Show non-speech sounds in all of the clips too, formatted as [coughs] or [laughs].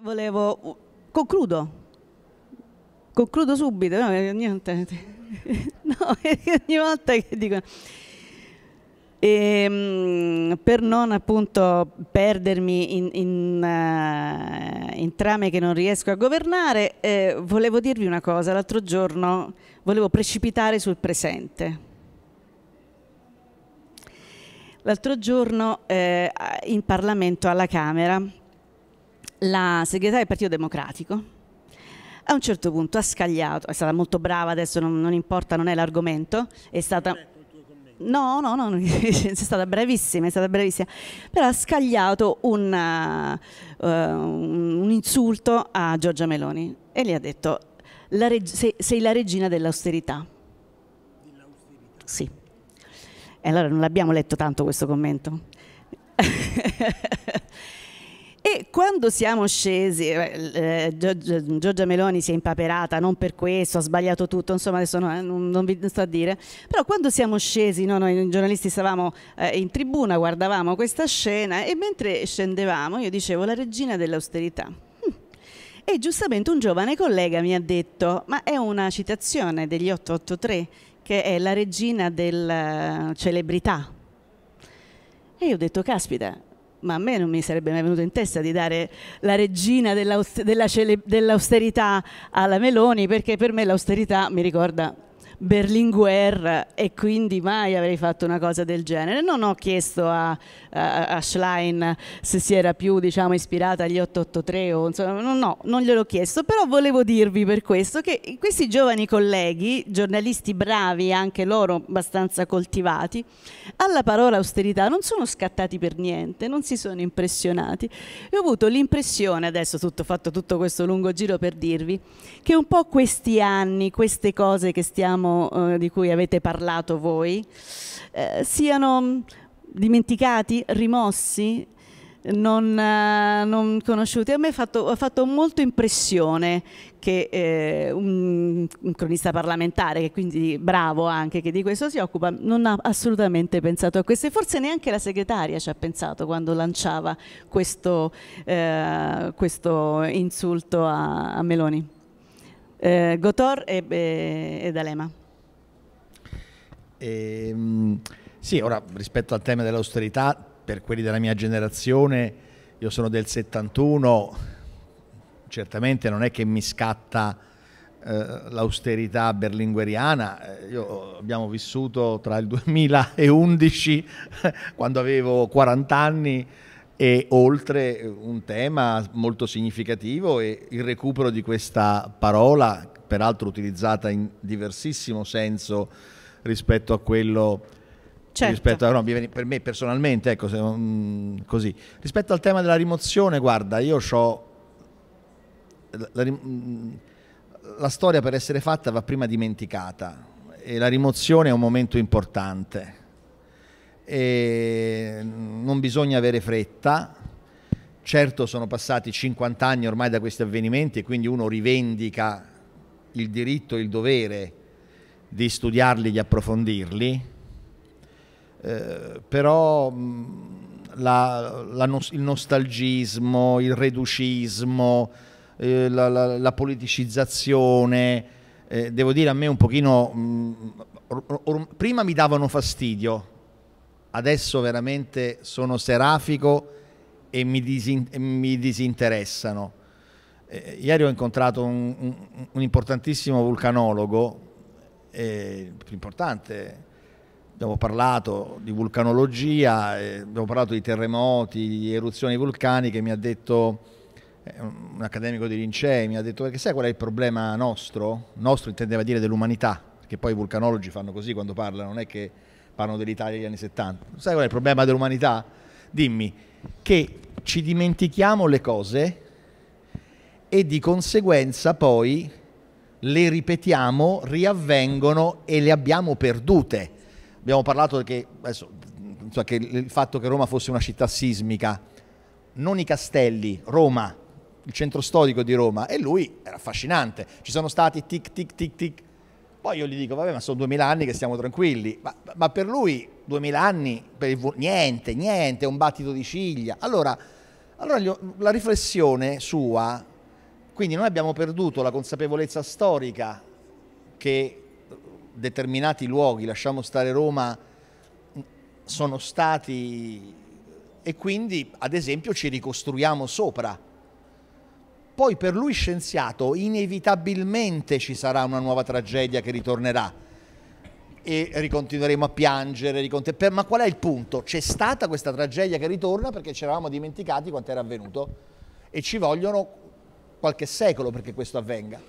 Volevo... Concludo. Concludo subito. No, eh, niente. [laughs] no [laughs] ogni volta che dico... E, ehm, per non appunto perdermi in, in, uh, in, trame che non riesco a governare, eh, volevo dirvi una cosa. L'altro giorno volevo precipitare sul presente. L'altro giorno eh, in Parlamento alla Camera la segretaria del Partito Democratico a un certo punto ha scagliato, è stata molto brava, adesso non, non importa, non è l'argomento, è stata... No, no, no, [laughs] è stata bravissima, è stata bravissima, però ha scagliato una, uh, eh, un insulto a Giorgia Meloni e le ha detto, la sei, sei, la regina dell'austerità. Sì. E allora non l'abbiamo letto tanto questo commento. [laughs] quando siamo scesi, eh, eh Giorgia Meloni si è impaperata, non per questo, ha sbagliato tutto, insomma adesso no, eh, non, non, vi sto a dire, però quando siamo scesi, no, noi giornalisti stavamo eh, in tribuna, guardavamo questa scena e mentre scendevamo io dicevo la regina dell'austerità. Mm. E giustamente un giovane collega mi ha detto, ma è una citazione degli 883, che è la regina della eh, celebrità. E io ho detto, caspita, ma a me non mi sarebbe mai venuto in testa di dare la regina dell'austerità della dell alla Meloni perché per me l'austerità mi ricorda Berlinguer e quindi mai avrei fatto una cosa del genere. Non ho chiesto a, a, a Schlein se si era più diciamo, ispirata agli 883 o insomma, no, no, non gliel'ho chiesto, però volevo dirvi per questo che questi giovani colleghi, giornalisti bravi, anche loro abbastanza coltivati, alla parola austerità non sono scattati per niente, non si sono impressionati. E ho avuto l'impressione, adesso ho fatto tutto questo lungo giro per dirvi, che un po' questi anni, queste cose che stiamo eh, di cui avete parlato voi eh, siano dimenticati, rimossi, non, eh, non, conosciuti. A me ha fatto, fatto, molto impressione che eh, un, un, cronista parlamentare, che quindi bravo anche, che di questo si occupa, non ha assolutamente pensato a questo e forse neanche la segretaria ci ha pensato quando lanciava questo, eh, questo insulto a, a Meloni. Eh, Gotor e, e, e D'Alema. E, ehm, sì, ora rispetto al tema dell'austerità, per quelli della mia generazione, io sono del 71, certamente non è che mi scatta eh, l'austerità berlingueriana, eh, io abbiamo vissuto tra il 2011, [laughs] quando avevo 40 anni, e oltre eh, un tema molto significativo e il recupero di questa parola, peraltro utilizzata in diversissimo senso rispetto a quello Certo. rispetto a, no, per me personalmente, ecco, se, um, così. Rispetto al tema della rimozione, guarda, io ho la, la, mm, la, storia per essere fatta va prima dimenticata e la rimozione è un momento importante. E non bisogna avere fretta. Certo sono passati 50 anni ormai da questi avvenimenti e quindi uno rivendica il diritto e il dovere di studiarli, di approfondirli, eh, però mh, mm, la, la no, il nostalgismo, il reducismo, eh, la, la, la, politicizzazione, eh, devo dire a me un pochino, mh, mm, or, or, prima mi davano fastidio, adesso veramente sono serafico e mi, disin, e mi disinteressano. Eh, ieri ho incontrato un, un, un importantissimo vulcanologo, eh, più importante. Abbiamo parlato di vulcanologia, eh, abbiamo parlato di terremoti, di eruzioni vulcaniche, mi ha detto eh, un accademico di Lincei, mi ha detto che sai qual è il problema nostro? Nostro intendeva dire dell'umanità, perché poi i vulcanologi fanno così quando parlano, non è che parlano dell'Italia degli anni 70. Sai qual è il problema dell'umanità? Dimmi, che ci dimentichiamo le cose e di conseguenza poi le ripetiamo, riavvengono e le abbiamo perdute. Abbiamo parlato che, adesso, cioè che il fatto che Roma fosse una città sismica, non i castelli, Roma, il centro storico di Roma, e lui era affascinante. Ci sono stati tic tic tic tic. Poi io gli dico, vabbè, ma sono duemila anni che stiamo tranquilli, ma, ma per lui duemila anni, il, niente, niente, è un battito di ciglia. Allora, allora la riflessione sua quindi noi abbiamo perduto la consapevolezza storica che determinati luoghi, lasciamo stare Roma, sono stati e quindi ad esempio ci ricostruiamo sopra. Poi per lui scienziato inevitabilmente ci sarà una nuova tragedia che ritornerà e ricontinueremo a piangere, ricontinueremo... ma qual è il punto? C'è stata questa tragedia che ritorna perché ci eravamo dimenticati quanto era avvenuto e ci vogliono qualche secolo perché questo avvenga.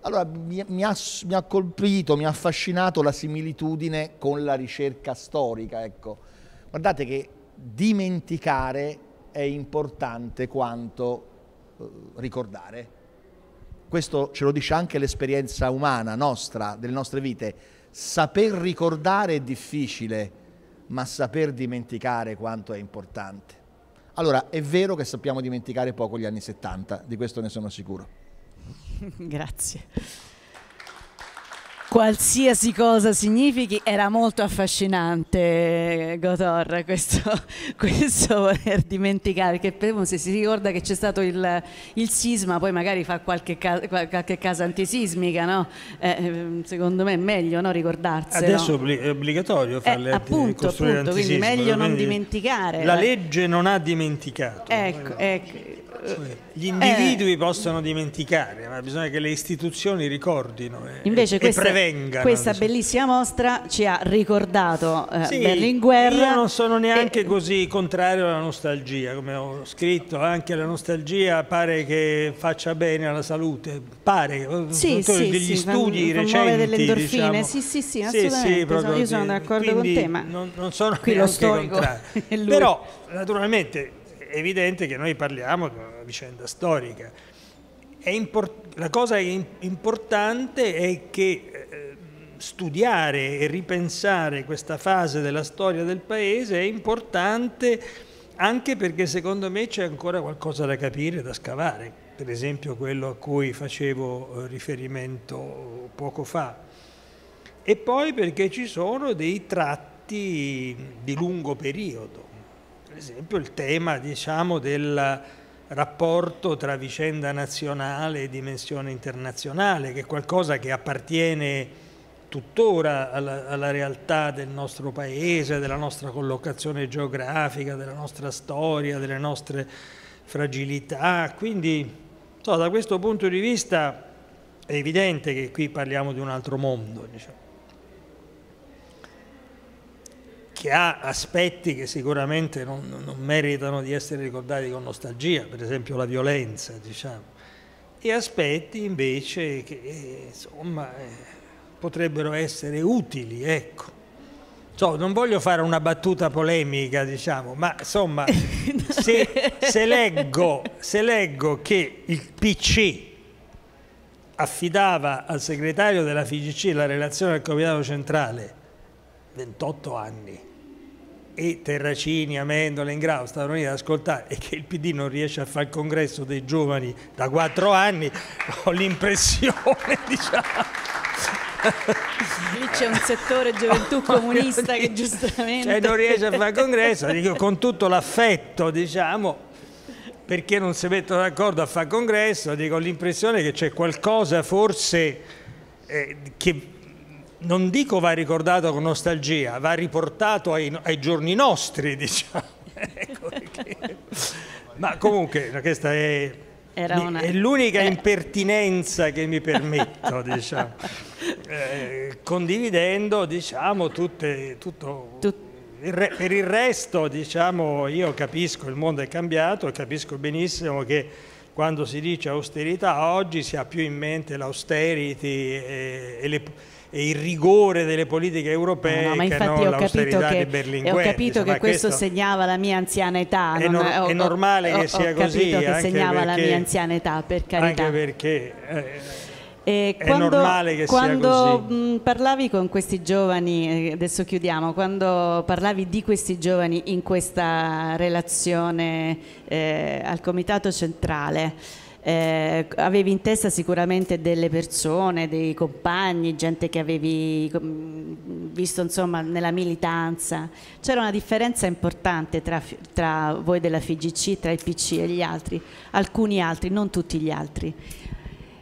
Allora mi, mi, ha, mi ha, colpito, mi ha affascinato la similitudine con la ricerca storica. Ecco. Guardate che dimenticare è importante quanto eh, ricordare. Questo ce lo dice anche l'esperienza umana nostra, delle nostre vite. Saper ricordare è difficile, ma saper dimenticare quanto è importante. Allora, è vero che sappiamo dimenticare poco gli anni 70, di questo ne sono sicuro. [laughs] Grazie. Qualsiasi cosa significhi, era molto affascinante Gotor, questo, [laughs] questo voler dimenticare, che se si ricorda che c'è stato il, il, sisma, poi magari fa qualche, ca qualche casa antisismica, no? eh, ehm, secondo me è meglio no? ricordarselo. Adesso è obbligatorio farle eh, appunto, appunto quindi meglio non dimenticare. La legge non ha dimenticato. Ecco, ecco. Gli individui eh. possono dimenticare, ma bisogna che le istituzioni ricordino e, e questa, prevengano. Questa diciamo. bellissima mostra ci ha ricordato eh, sì, Berlinguer. Io non sono neanche e... così contrario alla nostalgia, come ho scritto, anche la nostalgia pare che faccia bene alla salute, pare, eh, sì, sì, degli sì, studi recenti. delle endorfine, diciamo. sì, sì, sì, assolutamente, sono, io sono d'accordo con te, ma non, non sono qui lo storico. [laughs] Però, naturalmente evidente che noi parliamo di una vicenda storica. la cosa importante è che eh, studiare e ripensare questa fase della storia del paese è importante anche perché secondo me c'è ancora qualcosa da capire, da scavare, per esempio quello a cui facevo eh, riferimento poco fa. E poi perché ci sono dei tratti di lungo periodo per esempio il tema diciamo, del rapporto tra vicenda nazionale e dimensione internazionale, che è qualcosa che appartiene tuttora alla, alla, realtà del nostro paese, della nostra collocazione geografica, della nostra storia, delle nostre fragilità. Quindi so, da questo punto di vista è evidente che qui parliamo di un altro mondo. Diciamo. che ha aspetti che sicuramente non, non, meritano di essere ricordati con nostalgia, per esempio la violenza, diciamo, e aspetti invece che eh, insomma, eh, potrebbero essere utili, ecco. Cioè, non voglio fare una battuta polemica, diciamo, ma insomma, [laughs] se, se, leggo, se leggo che il PC affidava al segretario della FIGC la relazione al Comitato Centrale 28 anni e Terracini, Amendola, Ingrao stavano lì ad ascoltare e che il PD non riesce a fare il congresso dei giovani da 4 anni, [laughs] ho l'impressione [laughs] diciamo lì c'è un settore gioventù [laughs] comunista che giustamente cioè non riesce a fare congresso dico, con tutto l'affetto diciamo perché non si mettono d'accordo a fare congresso dico l'impressione che c'è qualcosa forse eh, che non dico va ricordato con nostalgia, va riportato ai, ai giorni nostri, [laughs] diciamo. ecco Ma comunque questa è, una... è l'unica eh. impertinenza che mi permetto, [laughs] diciamo. eh, condividendo diciamo, tutte, tutto... Tut... Il re... per il resto, diciamo, io capisco, il mondo è cambiato, capisco benissimo che quando si dice austerità oggi si ha più in mente l'austerity e, e le e il rigore delle politiche europee no, no, ma infatti ho capito che, ho capito che questo, questo, segnava la mia anziana età. È, non, è normale ho, che sia ho così. Ho capito che segnava perché, la mia anziana età, per carità. Anche perché... Eh, e quando, è normale che quando mh, parlavi con questi giovani, eh, adesso chiudiamo, quando parlavi di questi giovani in questa relazione eh, al Comitato Centrale, eh, avevi in testa sicuramente delle persone, dei compagni, gente che avevi visto insomma, nella militanza. C'era una differenza importante tra, tra voi della FIGC, tra il PC e gli altri, alcuni altri, non tutti gli altri.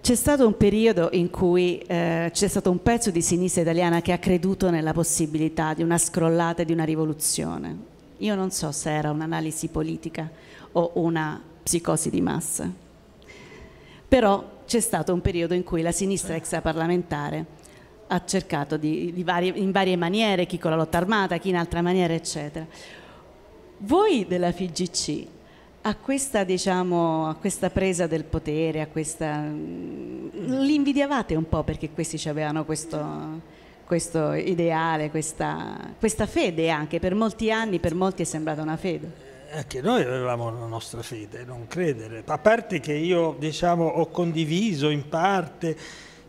C'è stato un periodo in cui eh, c'è stato un pezzo di sinistra italiana che ha creduto nella possibilità di una scrollata e di una rivoluzione. Io non so se era un'analisi politica o una psicosi di massa però c'è stato un periodo in cui la sinistra extraparlamentare ha cercato di, di varie, in varie maniere, chi con la lotta armata, chi in altra maniera, eccetera. Voi della FIGC a questa, diciamo, a questa, presa del potere, a questa... Mm, l'invidiavate un po' perché questi avevano questo, questo ideale, questa, questa, fede anche, per molti anni, per molti è sembrata una fede anche noi avevamo la nostra fede, non credere. A parte che io diciamo, ho condiviso in parte,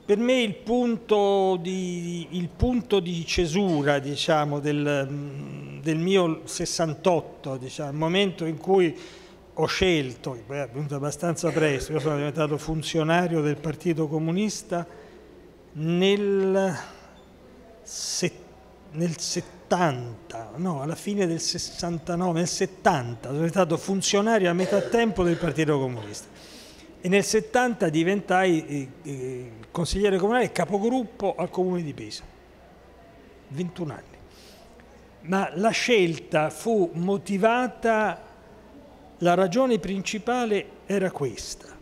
per me il punto di, il punto di cesura diciamo, del, del, mio 68, diciamo, il momento in cui ho scelto, è avvenuto abbastanza presto, io sono diventato funzionario del Partito Comunista nel, se, nel 70 70, no, alla fine del 69, nel 70 sono stato funzionario a metà tempo del Partito Comunista e nel 70 diventai eh, eh, consigliere comunale e capogruppo al Comune di Pisa, 21 anni. Ma la scelta fu motivata, la ragione principale era questa,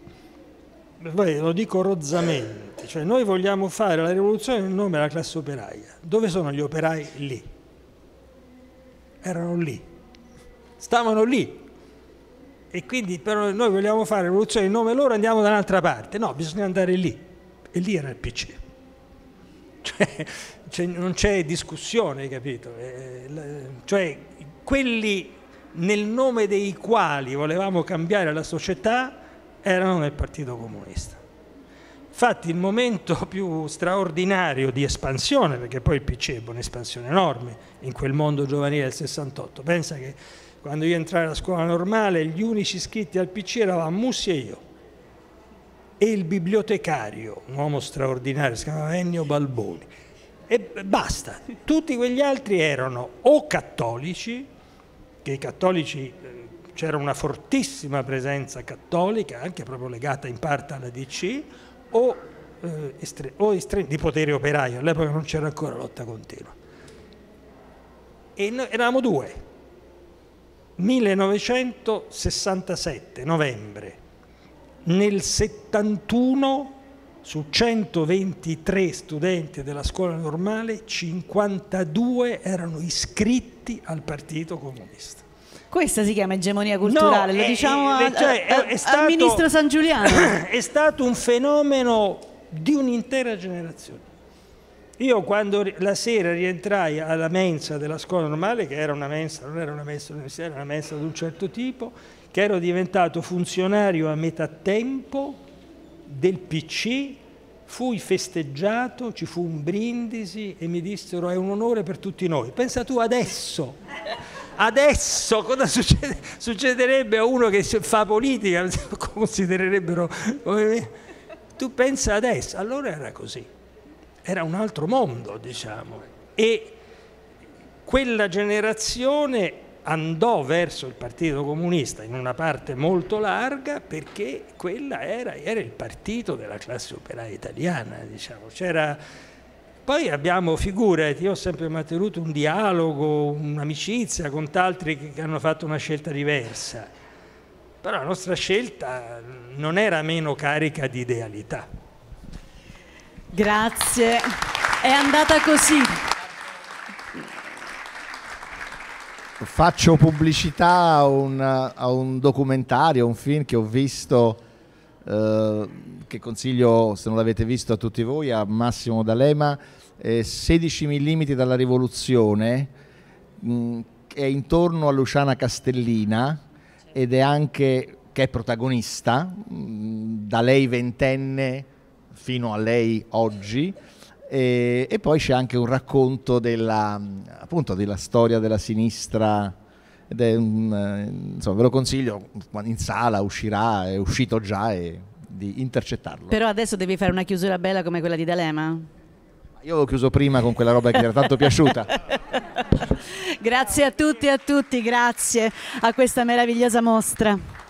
Beh, lo dico rozzamente, cioè noi vogliamo fare la rivoluzione nel nome della classe operaia, dove sono gli operai lì? erano lì, stavano lì. E quindi però noi vogliamo fare rivoluzione in nome loro, andiamo da un'altra parte. No, bisogna andare lì. E lì era il PC. Cioè, cioè non c'è discussione, capito? Eh, cioè, quelli nel nome dei quali volevamo cambiare la società erano nel Partito Comunista. Infatti il momento [laughs] più straordinario di espansione, perché poi il PC ebbe un'espansione enorme in quel mondo giovanile del 68, pensa che quando io entrai alla scuola normale gli unici iscritti al PC eravamo Mussi e io e il bibliotecario, un uomo straordinario, si chiamava Ennio Balboni. E basta, tutti quegli altri erano o cattolici, che i cattolici eh, c'era una fortissima presenza cattolica, anche proprio legata in parte alla DC, o, eh, estre o estremi di potere operaio, all'epoca non c'era ancora lotta continua. E noi eravamo due. 1967, novembre, nel 71 su 123 studenti della scuola normale 52 erano iscritti al Partito Comunista. Questa si chiama egemonia culturale, no, lo eh, diciamo eh, a, cioè, è, è stato, al ministro San Giuliano. [coughs] È stato un fenomeno di un'intera generazione. Io quando la sera rientrai alla mensa della scuola normale, che era una mensa, non era una mensa universitaria, era una mensa di un certo tipo, che ero diventato funzionario a metà tempo del PC, fui festeggiato, ci fu un brindisi e mi dissero è un onore per tutti noi. Pensa tu adesso! Adesso cosa succede? succederebbe a uno che fa politica? [laughs] Considererebbero... Eh, tu pensa adesso, allora era così, era un altro mondo, diciamo, e quella generazione andò verso il Partito Comunista in una parte molto larga perché quella era, era il partito della classe operaia italiana, diciamo, c'era poi abbiamo figure, io ho sempre mantenuto un dialogo, un'amicizia con altri che hanno fatto una scelta diversa, però la nostra scelta non era meno carica di idealità. Grazie, è andata così. Faccio pubblicità a un, a un documentario, un film che ho visto... Eh, che consiglio, se non l'avete visto, a tutti voi, a Massimo D'Alema, eh, 16 mm dalla rivoluzione, mh, mm, è intorno a Luciana Castellina ed è anche, che è protagonista, mh, mm, da lei ventenne fino a lei oggi. E, e, poi c'è anche un racconto della, mm, appunto, della storia della sinistra. Un, eh, insomma, ve lo consiglio, in sala uscirà, è uscito già e di intercettarlo. Però adesso devi fare una chiusura bella come quella di D'Alema? Io ho chiuso prima con quella roba che mi era tanto piaciuta. [laughs] grazie a tutti e a tutti, grazie a questa meravigliosa mostra.